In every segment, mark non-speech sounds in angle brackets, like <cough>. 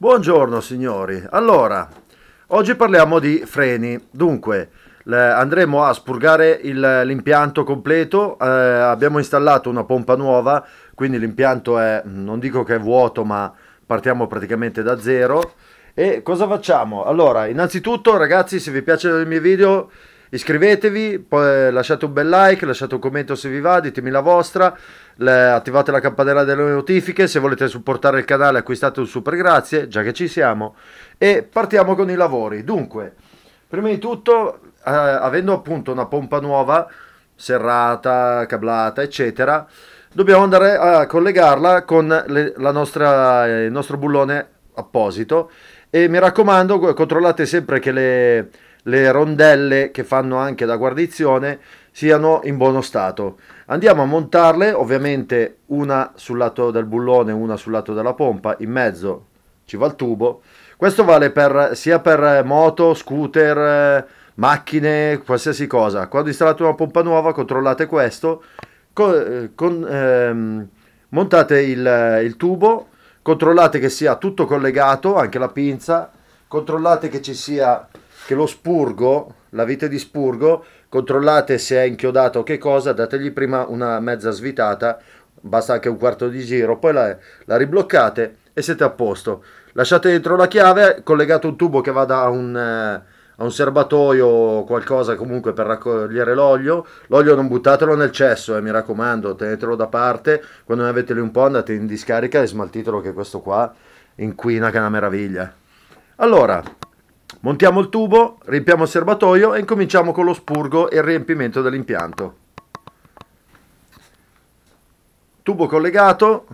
Buongiorno signori, allora oggi parliamo di freni, dunque andremo a spurgare l'impianto completo, eh, abbiamo installato una pompa nuova quindi l'impianto è, non dico che è vuoto ma partiamo praticamente da zero e cosa facciamo? Allora innanzitutto ragazzi se vi piacciono i miei video Iscrivetevi, eh, lasciate un bel like, lasciate un commento se vi va, ditemi la vostra, le, attivate la campanella delle notifiche, se volete supportare il canale acquistate un super grazie, già che ci siamo. E partiamo con i lavori. Dunque, prima di tutto, eh, avendo appunto una pompa nuova, serrata, cablata, eccetera, dobbiamo andare a collegarla con le, nostra, il nostro bullone apposito. E mi raccomando, controllate sempre che le le rondelle che fanno anche da guarnizione siano in buono stato. Andiamo a montarle, ovviamente una sul lato del bullone, una sul lato della pompa, in mezzo ci va il tubo. Questo vale per, sia per eh, moto, scooter, eh, macchine, qualsiasi cosa. Quando installate una pompa nuova controllate questo, con, eh, con, ehm, montate il, il tubo, controllate che sia tutto collegato, anche la pinza, controllate che ci sia che lo spurgo, la vite di spurgo, controllate se è inchiodato o che cosa, dategli prima una mezza svitata, basta anche un quarto di giro, poi la, la ribloccate e siete a posto. Lasciate dentro la chiave, collegate un tubo che vada a un, eh, a un serbatoio o qualcosa comunque per raccogliere l'olio. L'olio non buttatelo nel cesso, eh, mi raccomando, tenetelo da parte. Quando ne avete lì un po' andate in discarica e smaltitelo che questo qua inquina che è una meraviglia. Allora, Montiamo il tubo, riempiamo il serbatoio e incominciamo con lo spurgo e il riempimento dell'impianto. Tubo collegato,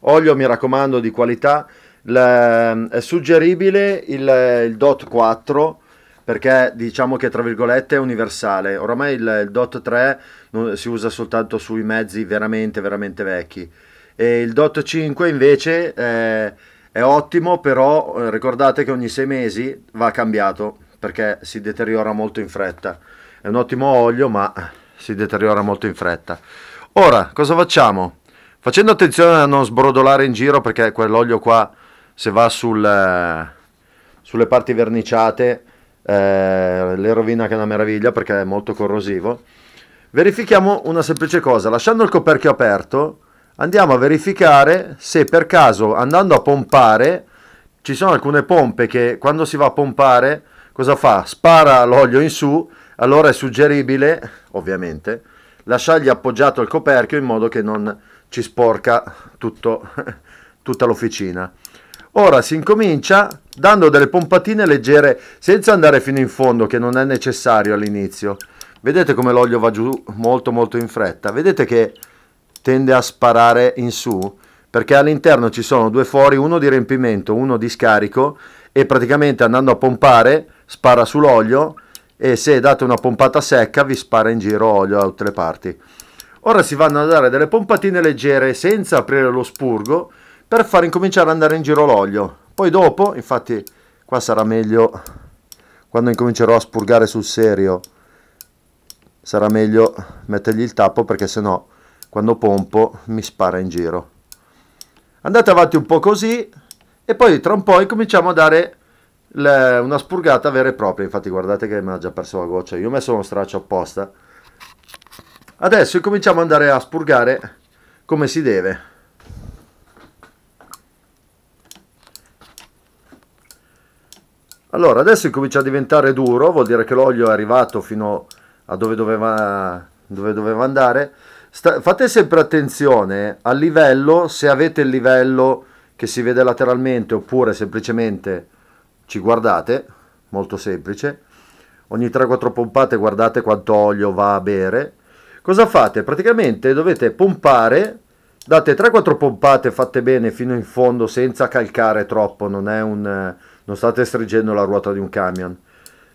olio mi raccomando di qualità, il, eh, è suggeribile il, eh, il, DOT 4 perché diciamo che tra virgolette è universale, oramai il, il DOT 3 si usa soltanto sui mezzi veramente veramente vecchi e il DOT 5 invece... Eh, è ottimo, però eh, ricordate che ogni sei mesi va cambiato perché si deteriora molto in fretta. È un ottimo olio, ma si deteriora molto in fretta. Ora, cosa facciamo? Facendo attenzione a non sbrodolare in giro perché quell'olio qua, se va sul, eh, sulle parti verniciate, eh, le rovina che è una meraviglia perché è molto corrosivo. Verifichiamo una semplice cosa, lasciando il coperchio aperto, andiamo a verificare se per caso andando a pompare ci sono alcune pompe che quando si va a pompare cosa fa? Spara l'olio in su, allora è suggeribile, ovviamente, lasciargli appoggiato il coperchio in modo che non ci sporca tutto, <laughs> tutta l'officina. Ora si incomincia dando delle pompatine leggere senza andare fino in fondo che non è necessario all'inizio. Vedete come l'olio va giù molto molto in fretta. Vedete che tende a sparare in su perché all'interno ci sono due fori, uno di riempimento, uno di scarico e praticamente andando a pompare spara sull'olio e se date una pompata secca vi spara in giro olio da tutte le parti. Ora si vanno a dare delle pompatine leggere senza aprire lo spurgo per far incominciare ad andare in giro l'olio. Poi dopo, infatti qua sarà meglio quando incomincerò a spurgare sul serio, sarà meglio mettergli il tappo perché sennò no quando pompo mi spara in giro andate avanti un po' così e poi tra un po' incominciamo a dare le, una spurgata vera e propria infatti guardate che mi ha già perso la goccia io ho messo uno straccio apposta adesso incominciamo ad andare a spurgare come si deve Allora, adesso incomincia a diventare duro, vuol dire che l'olio è arrivato fino a dove doveva, dove doveva andare. Sta, fate sempre attenzione al livello, se avete il livello che si vede lateralmente oppure semplicemente ci guardate, molto semplice, ogni 3-4 pompate guardate quanto olio va a bere. Cosa fate? Praticamente dovete pompare, date 3-4 pompate fatte bene fino in fondo senza calcare troppo, non, un, non state stringendo la ruota di un camion.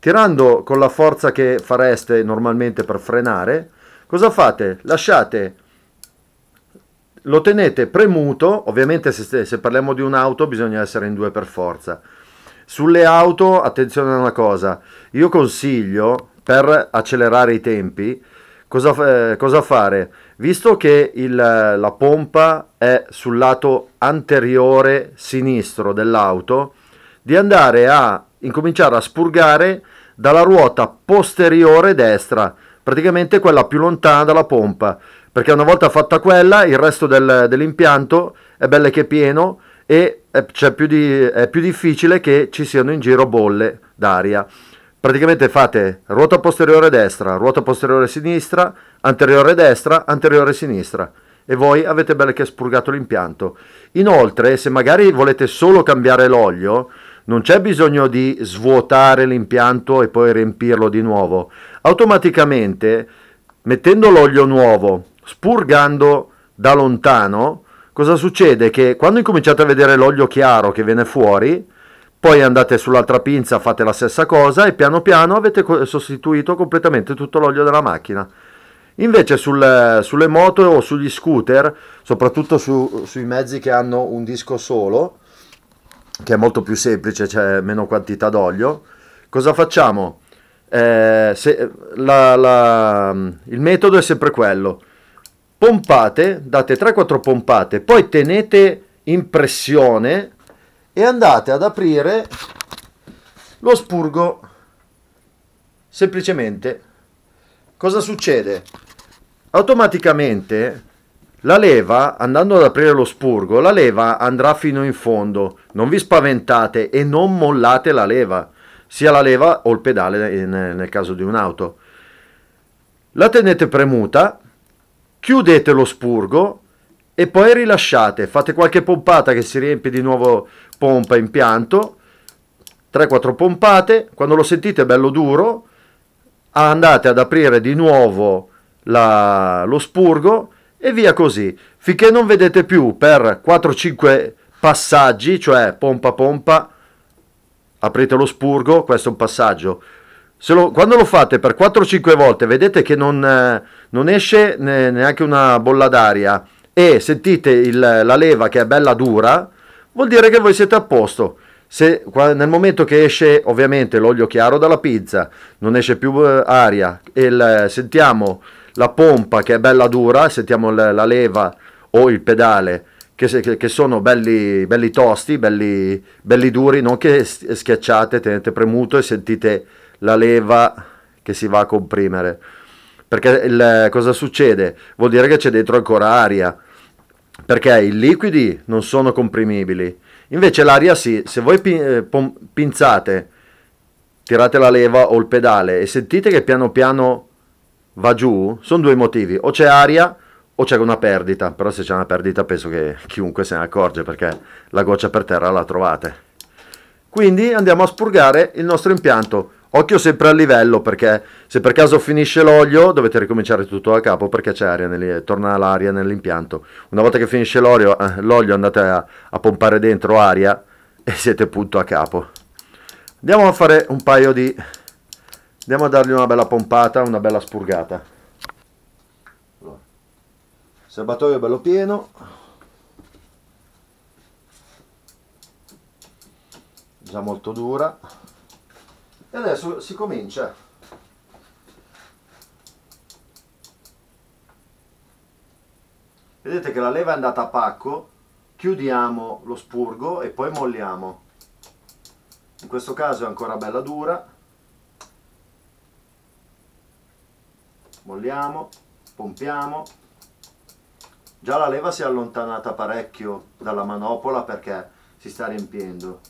Tirando con la forza che fareste normalmente per frenare, Cosa fate? Lasciate, lo tenete premuto, ovviamente se, se parliamo di un'auto bisogna essere in due per forza. Sulle auto, attenzione a una cosa, io consiglio per accelerare i tempi, cosa, eh, cosa fare? Visto che il, la pompa è sul lato anteriore sinistro dell'auto, di andare a incominciare a spurgare dalla ruota posteriore destra, praticamente quella più lontana dalla pompa, perché una volta fatta quella il resto del, dell'impianto è belle che pieno e è, cioè, più di, è più difficile che ci siano in giro bolle d'aria. Praticamente fate ruota posteriore destra, ruota posteriore sinistra, anteriore destra, anteriore sinistra e voi avete belle che spurgato l'impianto. Inoltre, se magari volete solo cambiare l'olio, non c'è bisogno di svuotare l'impianto e poi riempirlo di nuovo automaticamente mettendo l'olio nuovo, spurgando da lontano, cosa succede? Che quando incominciate a vedere l'olio chiaro che viene fuori, poi andate sull'altra pinza, fate la stessa cosa e piano piano avete sostituito completamente tutto l'olio della macchina. Invece sul, sulle moto o sugli scooter, soprattutto su, sui mezzi che hanno un disco solo, che è molto più semplice, c'è cioè meno quantità d'olio, cosa facciamo? eh, se, la, la, il metodo è sempre quello. Pompate, date 3-4 pompate, poi tenete in pressione e andate ad aprire lo spurgo semplicemente. Cosa succede? Automaticamente la leva, andando ad aprire lo spurgo, la leva andrà fino in fondo. Non vi spaventate e non mollate la leva sia la leva o il pedale nel caso di un'auto. La tenete premuta, chiudete lo spurgo e poi rilasciate, fate qualche pompata che si riempie di nuovo pompa impianto, 3-4 pompate, quando lo sentite bello duro andate ad aprire di nuovo la, lo spurgo e via così, finché non vedete più per 4-5 passaggi, cioè pompa pompa, aprite lo spurgo, questo è un passaggio. Lo, quando lo fate per 4-5 volte vedete che non, eh, non esce neanche una bolla d'aria e sentite il, la leva che è bella dura, vuol dire che voi siete a posto. Se, nel momento che esce ovviamente l'olio chiaro dalla pizza, non esce più eh, aria e il, sentiamo la pompa che è bella dura, sentiamo la leva o il pedale che, che sono belli, belli tosti, belli, belli, duri, non che schiacciate, tenete premuto e sentite la leva che si va a comprimere. Perché il, cosa succede? Vuol dire che c'è dentro ancora aria, perché i liquidi non sono comprimibili. Invece l'aria sì, se voi eh, pinzate, tirate la leva o il pedale e sentite che piano piano va giù, sono due motivi, o c'è aria o c'era una perdita, però se c'è una perdita penso che chiunque se ne accorge perché la goccia per terra la trovate. Quindi andiamo a spurgare il nostro impianto. Occhio sempre al livello perché se per caso finisce l'olio dovete ricominciare tutto da capo perché c'è aria, nel, torna l'aria nell'impianto. Una volta che finisce l'olio, eh, l'olio andate a, a pompare dentro aria e siete punto a capo. Andiamo a fare un paio di... Andiamo a dargli una bella pompata, una bella spurgata serbatoio bello pieno già molto dura e adesso si comincia vedete che la leva è andata a pacco chiudiamo lo spurgo e poi molliamo in questo caso è ancora bella dura molliamo pompiamo Già la leva si è allontanata parecchio dalla manopola perché si sta riempiendo.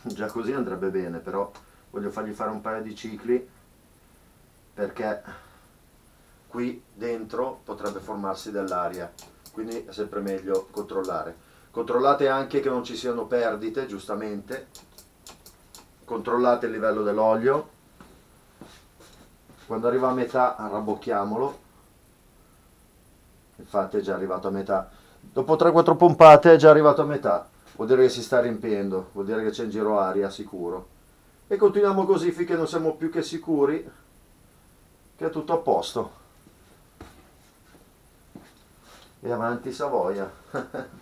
Già così andrebbe bene, però voglio fargli fare un paio di cicli perché qui dentro potrebbe formarsi dell'aria, quindi è sempre meglio controllare. Controllate anche che non ci siano perdite, giustamente. Controllate il livello dell'olio quando arriva a metà arrabocchiamolo infatti è già arrivato a metà dopo 3-4 pompate è già arrivato a metà vuol dire che si sta riempiendo vuol dire che c'è in giro aria sicuro e continuiamo così finché non siamo più che sicuri che è tutto a posto e avanti Savoia <laughs>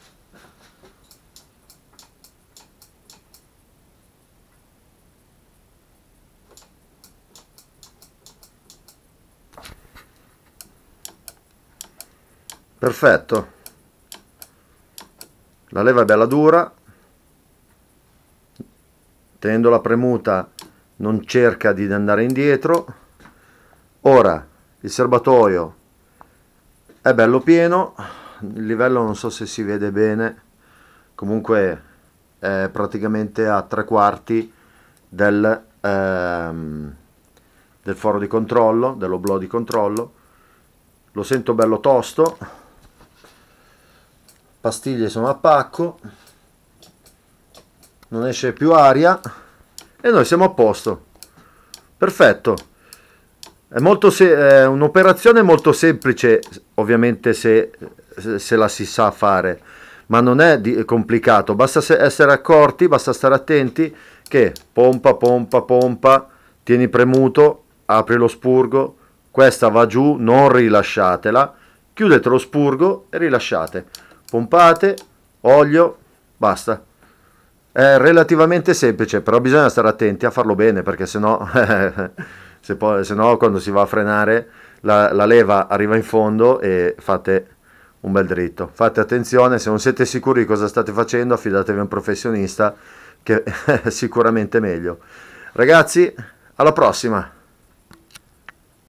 perfetto la leva è bella dura tenendo la premuta non cerca di andare indietro ora il serbatoio è bello pieno il livello non so se si vede bene comunque è praticamente a tre quarti del, ehm, del foro di controllo dell'oblò di controllo lo sento bello tosto pastiglie sono a pacco non esce più aria e noi siamo a posto perfetto è, è un'operazione molto semplice ovviamente se, se, la si sa fare ma non è complicato basta essere accorti basta stare attenti che pompa pompa pompa tieni premuto apri lo spurgo questa va giù non rilasciatela chiudete lo spurgo e rilasciate pompate, olio, basta. È relativamente semplice, però bisogna stare attenti a farlo bene perché sennò, <laughs> se poi, sennò quando si va a frenare la, la, leva arriva in fondo e fate un bel dritto. Fate attenzione, se non siete sicuri di cosa state facendo affidatevi a un professionista che <laughs> è sicuramente meglio. Ragazzi, alla prossima!